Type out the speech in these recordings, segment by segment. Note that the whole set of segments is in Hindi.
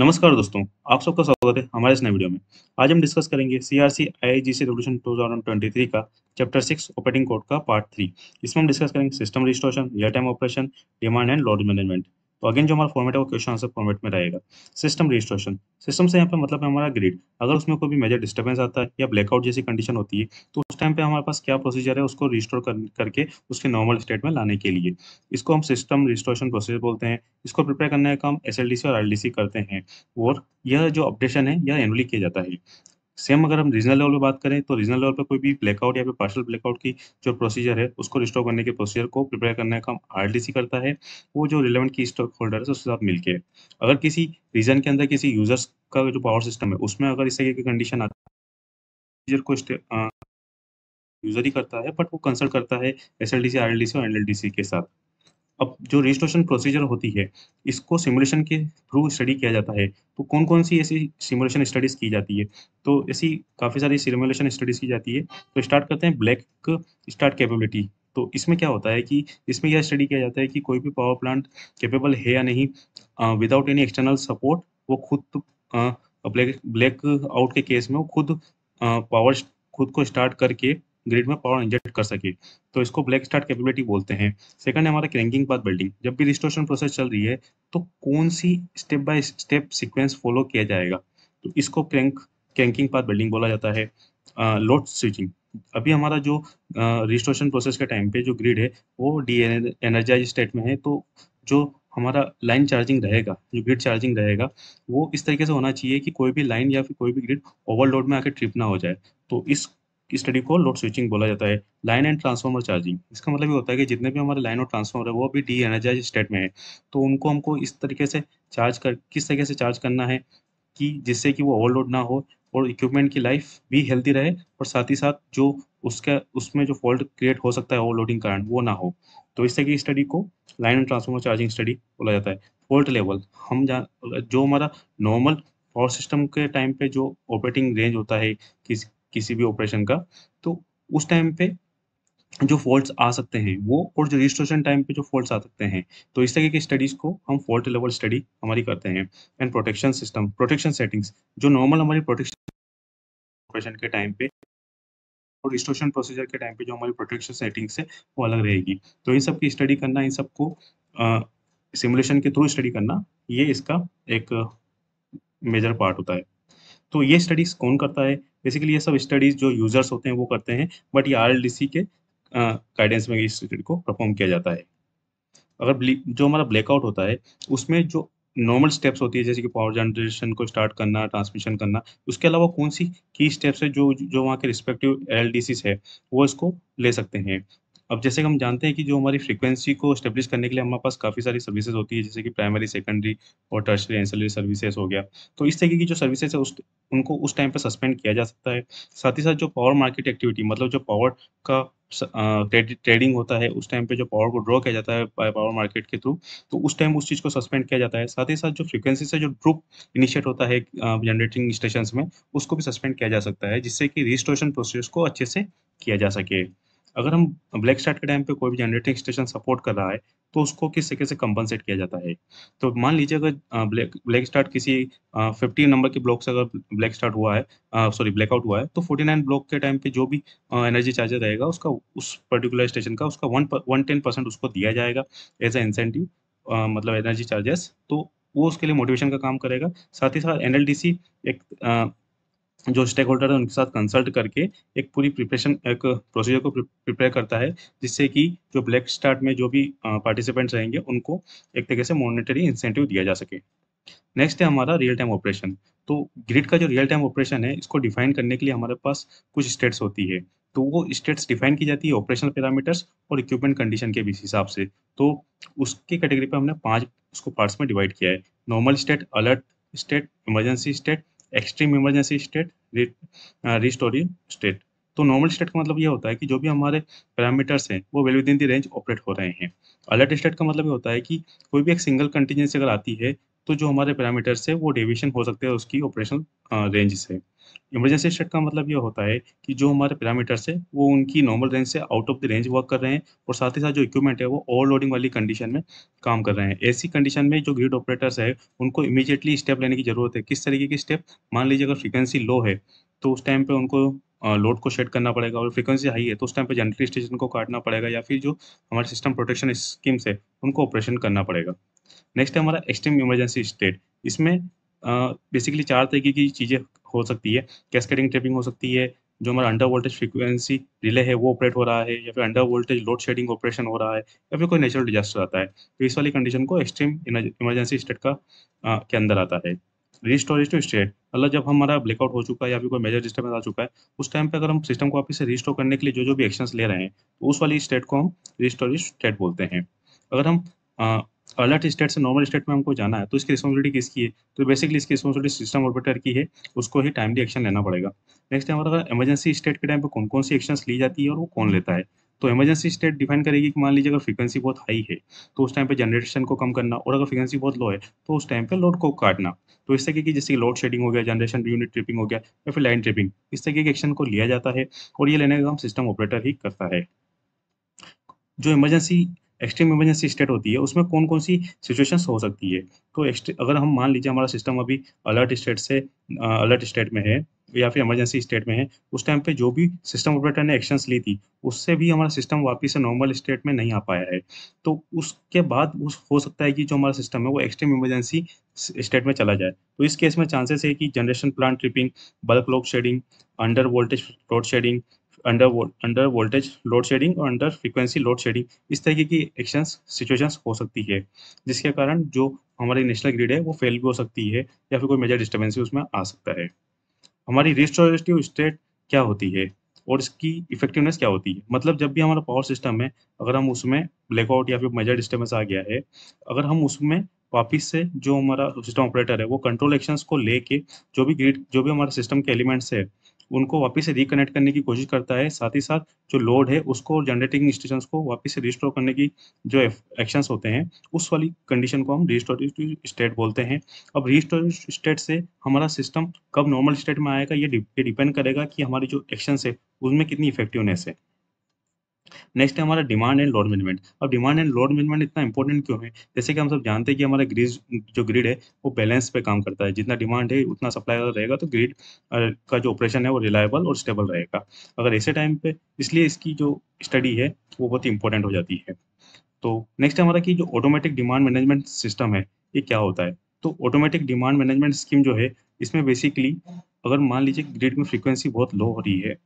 नमस्कार दोस्तों आप सबका स्वागत है हमारे इस नए वीडियो में आज हम डिस्कस करेंगे सीआरसी आईजीसी रेगुलेशन 2023 का चैप्टर सिक्स ऑपरेटिंग कोड का पार्ट थ्री इसमें हम डिस्कस करेंगे system restoration real time operation demand and load management तो अगेन जो हमारा फॉर्मेट है वो क्वेश्चन आंसर फॉर्मेट में रहेगा सिस्टम रजिस्ट्रेशन सिस्टम से यहाँ पे मतलब हमारा ग्रिड अगर उसमें कोई भी मेजर डिस्टर्बेंस आता है या ब्लैकआउट जैसी कंडीशन होती है तो उस टाइम पे हमारे पास क्या प्रोसीजर है उसको रिस्टोर कर, करके उसके नॉर्मल स्टेट में लाने के लिए इसको हम सिस्टम रजिस्ट्रेशन प्रोसेस बोलते हैं इसको प्रिपेयर करने का हम एस और आर करते हैं और यह जो अपडेशन है यह एनुअली किया जाता है सेम अगर हम रीजनल लेवल पे बात करें तो रीजनल लेवल पे कोई भी ब्लैकआउट या फिर पार्शल ब्लैकआउट की जो प्रोसीजर है उसको रिस्टोर करने के प्रोसीजर को प्रिपेयर करने का आर करता है वो जो रिलेवेंट की स्टॉक होल्डर है उसके साथ मिलकर अगर किसी रीजन के अंदर किसी यूजर्स का जो पावर सिस्टम है उसमें अगर इससे कंडीशन आता है को यूजर ही करता है बट वो कंसल्ट करता है S L D C R L D C और एन एल डी सी के साथ अब जो रजिस्ट्रेशन प्रोसीजर होती है इसको सिमुलेशन के थ्रू स्टडी किया जाता है तो कौन कौन सी ऐसी सिमुलेशन स्टडीज़ की जाती है तो ऐसी काफ़ी सारी सिमुलेशन स्टडीज़ की जाती है तो स्टार्ट करते हैं ब्लैक स्टार्ट कैपेबिलिटी तो इसमें क्या होता है कि इसमें यह स्टडी किया जाता है कि कोई भी पावर प्लांट कैपेबल है या नहीं विदाउट एनी एक्सटर्नल सपोर्ट वो खुद ब्लैक ब्लैक आउट के केस में वो खुद पावर खुद को स्टार्ट करके ग्रिड में पावर इंजेक्ट कर सके तो इसको ब्लैक स्टार्ट कैपेबिलिटी बोलते हैं सेकंड है हमारा क्रैंकिंग पाथ बिल्डिंग जब भी रिस्टोरेशन प्रोसेस चल रही है तो कौन सी step by step sequence follow किया जाएगा तो इसको क्रैंक क्रैंकिंग पाथ बिल्डिंग बोला जाता है लोड स्विचिंग अभी हमारा जो रजिस्ट्रेशन प्रोसेस के टाइम पे जो ग्रिड है वो डी एनर्जाइज स्टेट में है तो जो हमारा लाइन चार्जिंग रहेगा जो ग्रिड चार्जिंग रहेगा वो इस तरीके से होना चाहिए कि कोई भी लाइन या फिर कोई भी ग्रिड ओवरलोड में आके ट्रिप ना हो जाए तो इस की स्टडी को लोड स्विचिंग बोला जाता है लाइन एंड ट्रांसफार्मर चार्जिंग इसका मतलब ये होता है कि जितने भी हमारे लाइन और ट्रांसफार्मर है वो भी डी एनर्जाइज स्टेट में है तो उनको हमको इस तरीके से चार्ज कर किस तरीके से चार्ज करना है कि जिससे कि वो ओवरलोड ना हो और इक्विपमेंट की लाइफ भी हेल्थी रहे और साथ ही साथ जो उसका उसमें जो फॉल्ट क्रिएट हो सकता है ओवरलोडिंग कारण वो ना हो तो इस तरह की स्टडी को line and transformer charging study बोला जाता है फॉल्ट लेवल हम जा जो हमारा नॉर्मल पावर सिस्टम के टाइम पे जो ऑपरेटिंग रेंज होता है किस किसी भी ऑपरेशन का तो उस टाइम पे जो फॉल्ट्स आ सकते हैं वो और जो रजिस्ट्रेशन टाइम पे जो फॉल्ट्स आ सकते हैं तो इस तरह की स्टडीज को हम फॉल्ट लेवल स्टडी हमारी करते हैं and protection system protection settings जो नॉर्मल हमारी प्रोटेक्शन ऑपरेशन के टाइम पे और रजिस्ट्रेशन प्रोसीजर के टाइम पे जो हमारी प्रोटेक्शन सेटिंग्स है वो अलग रहेगी तो इन सब की स्टडी करना इन सबको सिमुलेशन के थ्रू स्टडी करना ये इसका एक मेजर पार्ट होता है तो ये स्टडीज कौन करता है बेसिकली ये सब स्टडीज जो यूजर्स होते हैं वो करते हैं बट ये आर के गाइडेंस में इस स्टडी को परफॉर्म किया जाता है अगर जो हमारा ब्लैकआउट होता है उसमें जो नॉर्मल स्टेप्स होती है जैसे कि पावर जनरेशन को स्टार्ट करना ट्रांसमिशन करना उसके अलावा कौन सी की स्टेप्स है जो जो वहाँ के रिस्पेक्टिव एल है वो इसको ले सकते हैं अब जैसे हम जानते हैं कि जो हमारी फ्रीक्वेंसी को स्टेब्लिश करने के लिए हमारे पास काफ़ी सारी सर्विसेज होती है जैसे कि प्राइमरी सेकेंडरी और टर्सरी एंसलरी सर्विसेज हो गया तो इस तरीके की जो सर्विसेज है उस उनको उस टाइम पर सस्पेंड किया जा सकता है साथ ही साथ जो पावर मार्केट एक्टिविटी मतलब जो पावर का ट्रेडिंग होता है उस टाइम पे जो पावर को ड्रॉ किया जाता है पावर मार्केट के थ्रू तो उस टाइम उस चीज़ को सस्पेंड किया जाता है साथ ही साथ जो फ्रीक्वेंसी से जो ड्रुप इनिशिएट होता है जनरेटिंग स्टेशन में उसको भी सस्पेंड किया जा सकता है जिससे कि रिस्टोरेशन प्रोसेस को अच्छे से किया जा सके अगर हम ब्लैक स्टार्ट के टाइम पे कोई भी जनरेटिंग स्टेशन सपोर्ट कर रहा है तो उसको किस तरीके से कंपनसेट किया जाता है तो मान लीजिए अगर ब्लैक ब्लैक स्टार्ट किसी फिफ्टी नंबर के ब्लॉक से अगर ब्लैक स्टार्ट हुआ है सॉरी ब्लैकआउट हुआ है तो फोर्टी नाइन ब्लॉक के टाइम पे जो भी एनर्जी चार्जर रहेगा उसका उस पर्टिकुलर स्टेशन का उसका वन वन टेन परसेंट उसको दिया जाएगा एज ए इंसेंटिव मतलब एनर्जी चार्जेस तो वो उसके लिए मोटिवेशन का काम करेगा साथ ही साथ एन एक जो स्टेक होल्डर है उनके साथ कंसल्ट करके एक पूरी प्रिपरेशन एक प्रोसीजर को प्रिपेयर करता है जिससे कि जो ब्लैक स्टार्ट में जो भी पार्टिसिपेंट्स रहेंगे उनको एक तरीके से मॉनिटरी इंसेंटिव दिया जा सके नेक्स्ट है हमारा रियल टाइम ऑपरेशन तो ग्रिड का जो रियल टाइम ऑपरेशन है इसको डिफाइन करने के लिए हमारे पास कुछ स्टेट्स होती है तो वो स्टेट्स डिफाइन की जाती है ऑपरेशनल पैरामीटर्स और इक्विपमेंट कंडीशन के हिसाब से तो उसके कैटेगरी पे हमने पांच उसको पार्ट्स में डिवाइड किया है normal state alert state emergency state extreme emergency state restorative state तो नॉर्मल स्टेट का मतलब ये होता है कि जो भी हमारे पैरामीटर्स हैं वो well within the range operate हो रहे हैं अलर्ट स्टेट का मतलब ये होता है कि कोई भी एक सिंगल कंटीजेंसी अगर आती है तो जो हमारे पैरामीटर्स है वो डेविएशन हो सकते हैं उसकी ऑपरेशन रेंज uh, से इमरजेंसी शट का मतलब ये होता है कि जो हमारे पैरामीटर्स है वो उनकी नॉर्मल रेंज से out of the range work कर रहे हैं और साथ ही साथ जो इक्विपमेंट है वो ओवरलोडिंग वाली कंडीशन में काम कर रहे हैं ऐसी कंडीशन में जो ग्रिड ऑपरेटर्स है उनको इमीजिएटली स्टेप लेने की जरूरत है किस तरीके की स्टेप मान लीजिए अगर फ्रिक्वेंसी लो है तो उस टाइम पे उनको लोड को शेड करना पड़ेगा और फ्रीक्वेंसी हाई है तो उस टाइम पे जनरेटर स्टेशन को काटना पड़ेगा या फिर जो हमारे सिस्टम प्रोटेक्शन स्कीम्स है उनको ऑपरेशन करना पड़ेगा नेक्स्ट है हमारा एक्सट्रीम इमरजेंसी स्टेट इसमें बेसिकली चार तरीके की चीज़ें हो सकती है कैस्केडिंग टेपिंग हो सकती है जो हमारा अंडर वोल्टेज फ्रिक्वेंसी रिले है वो ऑपरेट हो रहा है या फिर under voltage load shedding operation हो रहा है या फिर कोई नेचुरल डिजास्टर आता है तो इस वाली कंडीशन को एक्सट्रीम इमरजेंसी स्टेट का आ, के अंदर आता है रिस्टोरेज टू स्टेट मतलब जब हमारा ब्लैकआउट हो चुका है या फिर कोई मेजर डिस्टर्बेंस आ चुका है उस टाइम पे अगर हम सिस्टम को वापस से रिस्टोर करने के लिए जो जो भी एक्शन ले रहे हैं तो उस वाली स्टेट को हम रिस्टोरेज स्टेट बोलते हैं अगर हम अलर्ट स्टेट से नॉर्मल स्टेट में हमको जाना है तो इसकी रिस्पॉन्सिबिलिटी किसकी है तो बेसिकली इसकी रिस्पॉन्सिबिलिटी सिस्टम ऑपरेटर की है उसको ही टाइमली एक्शन लेना पड़ेगा नेक्स्ट है हमारा इमरजेंसी स्टेट के टाइम पर कौन कौन सी एक्शन ली जाती है और वो कौन लेता है तो इमरजेंसी स्टेट डिफाइन करेगी कि मान लीजिए अगर फ्रीक्वेंसी बहुत हाई है तो उस टाइम पे जनरेशन को कम करना और अगर फ्रीक्वेंसी बहुत लो है तो उस टाइम पे लोड को काटना तो इस तरीके की जैसे लोड शेडिंग हो गया जनरेशन यूनिट ट्रिपिंग हो गया या फिर लाइन ट्रिपिंग इस तरीके के एक्शन को लिया जाता है और ये लेने का काम सिस्टम ऑपरेटर ही करता है जो इमरजेंसी एक्सट्रीम इमरजेंसी स्टेट होती है उसमें कौन कौन सी सिचुएशंस हो सकती है तो अगर हम मान लीजिए हमारा सिस्टम अभी अलर्ट स्टेट से अलर्ट स्टेट में है या फिर इमरजेंसी स्टेट में है उस टाइम पे जो भी सिस्टम ऑपरेटर ने एक्शंस ली थी उससे भी हमारा सिस्टम वापस से नॉर्मल स्टेट में नहीं आ पाया है तो उसके बाद उस हो सकता है कि जो हमारा सिस्टम है वो एक्सट्रीम इमरजेंसी स्टेट में चला जाए तो इस केस में चांसेस है कि generation plan tripping bulk load shedding under voltage load shedding under under voltage load shedding और अंडर फ्रीक्वेंसी लोड शेडिंग इस तरीके की एक्शंस सिचुएशंस हो सकती है जिसके कारण जो हमारी नेशनल ग्रिड है वो फेल भी हो सकती है या फिर कोई मेजर डिस्टर्बेंस उसमें आ सकता है हमारी रिस्टोरेटिव स्टेट क्या होती है और इसकी इफेक्टिवनेस क्या होती है मतलब जब भी हमारा पावर सिस्टम है अगर हम उसमें ब्लैकआउट या फिर मेजर डिस्टर्बेंस आ गया है अगर हम उसमें वापिस से जो हमारा सिस्टम ऑपरेटर है वो कंट्रोल एक्शंस को लेके जो भी ग्रिड जो भी हमारे सिस्टम के एलिमेंट्स है उनको वापस से रिकनेक्ट करने की कोशिश करता है साथ ही साथ जो लोड है उसको जनरेटिंग स्टेशन को वापस से रिस्टोर करने की जो एक्शंस होते हैं उस वाली कंडीशन को हम रिस्टोर स्टेट बोलते हैं अब रिस्टोर स्टेट से हमारा सिस्टम कब नॉर्मल स्टेट में आएगा ये डिपेंड करेगा कि हमारी जो एक्शंस है उसमें कितनी इफेक्टिवनेस है नेक्स्ट है हमारा डिमांड एंड लोड मैनेजमेंट अब डिमांड एंड लोड मैनेजमेंट इतना इंपॉर्टेंट क्यों है जैसे कि हम सब जानते हैं कि हमारा ग्रीज जो ग्रिड है वो बैलेंस पे काम करता है जितना डिमांड है उतना सप्लाई रहेगा तो ग्रिड का जो ऑपरेशन है वो रिलायबल और स्टेबल रहेगा अगर ऐसे टाइम पे इसलिए इसकी जो स्टडी है वो बहुत ही इंपॉर्टेंट हो जाती है तो नेक्स्ट हमारा कि जो ऑटोमेटिक डिमांड मैनेजमेंट सिस्टम है ये क्या होता है तो ऑटोमेटिक डिमांड मैनेजमेंट स्कीम जो है इसमें बेसिकली अगर मान लीजिए ग्रिड में फ्रीक्वेंसी बहुत लो हो रही है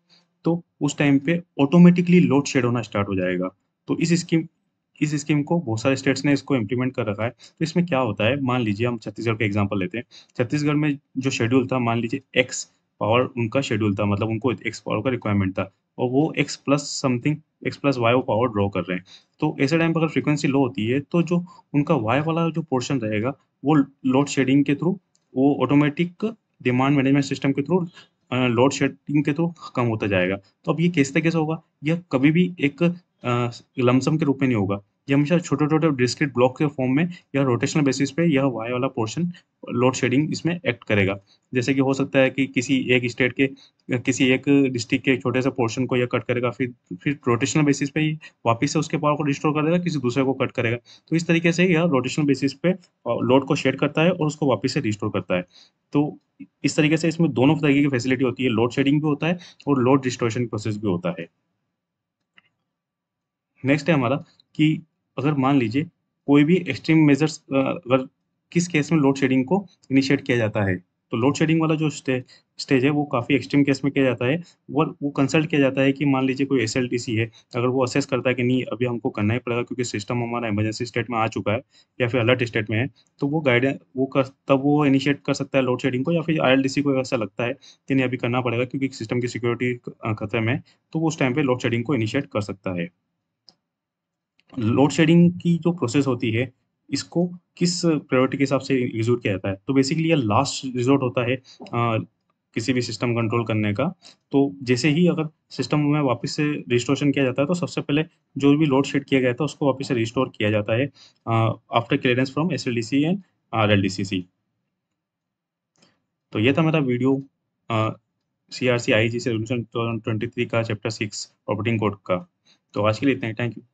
तो उस टाइम पे ऑटोमेटिकली लोड शेड होना स्टार्ट हो जाएगा तो इस स्कीम इस स्कीम को बहुत सारे स्टेट्स ने इसको इम्प्लीमेंट कर रखा है तो इसमें क्या होता है मान लीजिए हम छत्तीसगढ़ का एग्जाम्पल लेते हैं छत्तीसगढ़ में जो शेड्यूल था मान लीजिए एक्स पावर उनका शेड्यूल था मतलब उनको एक्स पावर का रिक्वायरमेंट था और वो x plus something x plus y power draw कर रहे हैं तो ऐसे टाइम पर अगर फ्रीक्वेंसी लो होती है तो जो उनका वाई वाला जो पोर्शन रहेगा वो लोड शेडिंग के थ्रू वो ऑटोमेटिक डिमांड मैनेजमेंट सिस्टम के थ्रू लोड शेडिंग के तो कम होता जाएगा तो अब ये कैसे कैसे होगा यह कभी भी एक लमसम के रूप में नहीं होगा यह हमेशा छोटे छोटे डिस्क्रिट ब्लॉक के फॉर्म में या रोटेशनल बेसिस पे यह वाई वाला पोर्शन लोड शेडिंग इसमें एक्ट करेगा जैसे कि हो सकता है कि किसी एक स्टेट के किसी एक डिस्ट्रिक्ट के छोटे से पोर्शन को यह कट करेगा फिर फिर रोटेशनल बेसिस पे वापिस वापस से उसके पावर को रिस्टोर कर देगा किसी दूसरे को कट करेगा तो इस तरीके से यह रोटेशनल बेसिस पे लोड को शेड करता है और उसको वापस से रिस्टोर करता है तो इस तरीके से इसमें दोनों तरीके की फैसिलिटी होती है लोड शेडिंग भी होता है और लोड डिस्ट्रोशन प्रोसेस भी होता है नेक्स्ट है हमारा कि अगर मान लीजिए कोई भी एक्सट्रीम मेजर्स अगर किस केस में लोड शेडिंग को इनिशिएट किया जाता है तो लोड शेडिंग वाला जो स्टे, स्टेज है वो काफ़ी एक्सट्रीम केस में किया जाता है वो वो कंसल्ट किया जाता है कि मान लीजिए कोई एस है अगर वो असेस करता है कि नहीं अभी हमको करना ही पड़ेगा क्योंकि सिस्टम हमारा इमरजेंसी स्टेट में आ चुका है या फिर अलर्ट स्टेट में है तो वो गाइडेंस वो कर तब वो इनिशिएट कर सकता है लोड शेडिंग को या फिर आई को ऐसा लगता है कि नहीं अभी करना पड़ेगा क्योंकि सिस्टम की सिक्योरिटी खतरे में है तो वो उस टाइम पर लोड शेडिंग को इनिशिएट कर सकता है लोड शेडिंग की जो प्रोसेस होती है इसको किस प्रायोरिटी के हिसाब से एग्जीक्यूट किया जाता है तो बेसिकली ये लास्ट रिजोर्ट होता है आ, किसी भी सिस्टम कंट्रोल करने का तो जैसे ही अगर सिस्टम में वापस से रिस्टोरेशन किया जाता है तो सबसे पहले जो भी लोड शेड किया गया था उसको वापस से रिस्टोर किया जाता है after clearance from S L D C and R L D C C तो ये था मेरा video C R C I G से टू थाउजेंड ट्वेंटी थ्री का चैप्टर सिक्स ऑपरेटिंग कोड का तो आज के लिए इतना ही थैंक यू